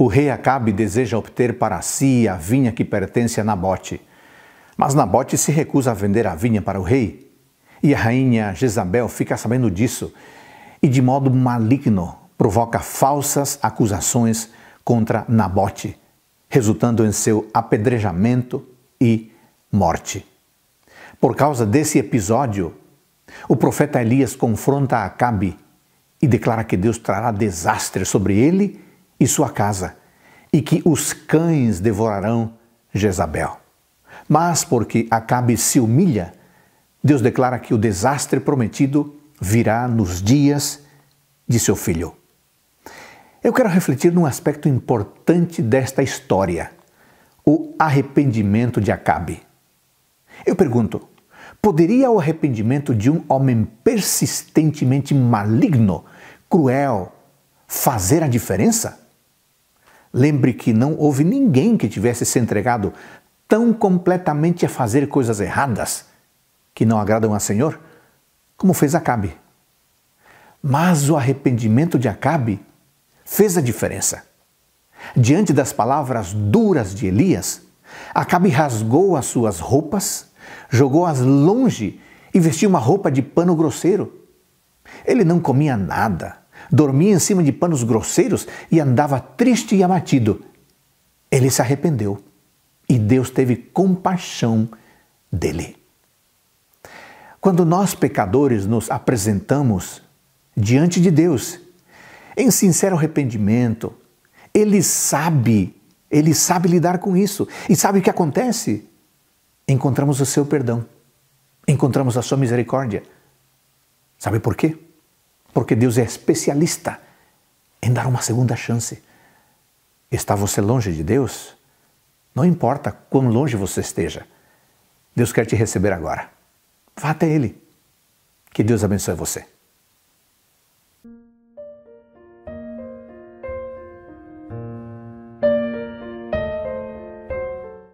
O rei Acabe deseja obter para si a vinha que pertence a Nabote. Mas Nabote se recusa a vender a vinha para o rei. E a rainha Jezabel fica sabendo disso e, de modo maligno, provoca falsas acusações contra Nabote, resultando em seu apedrejamento e morte. Por causa desse episódio, o profeta Elias confronta Acabe e declara que Deus trará desastre sobre ele e sua casa, e que os cães devorarão Jezabel. Mas porque Acabe se humilha, Deus declara que o desastre prometido virá nos dias de seu filho. Eu quero refletir num aspecto importante desta história, o arrependimento de Acabe. Eu pergunto: poderia o arrependimento de um homem persistentemente maligno, cruel, fazer a diferença? Lembre que não houve ninguém que tivesse se entregado tão completamente a fazer coisas erradas que não agradam a Senhor, como fez Acabe. Mas o arrependimento de Acabe fez a diferença. Diante das palavras duras de Elias, Acabe rasgou as suas roupas, jogou-as longe e vestiu uma roupa de pano grosseiro. Ele não comia nada, dormia em cima de panos grosseiros e andava triste e abatido. Ele se arrependeu e Deus teve compaixão dele. Quando nós, pecadores, nos apresentamos diante de Deus em sincero arrependimento, Ele sabe, Ele sabe lidar com isso. E sabe o que acontece? Encontramos o seu perdão, encontramos a sua misericórdia. Sabe por quê? porque Deus é especialista em dar uma segunda chance. Está você longe de Deus? Não importa quão longe você esteja, Deus quer te receber agora. Vá até Ele. Que Deus abençoe você.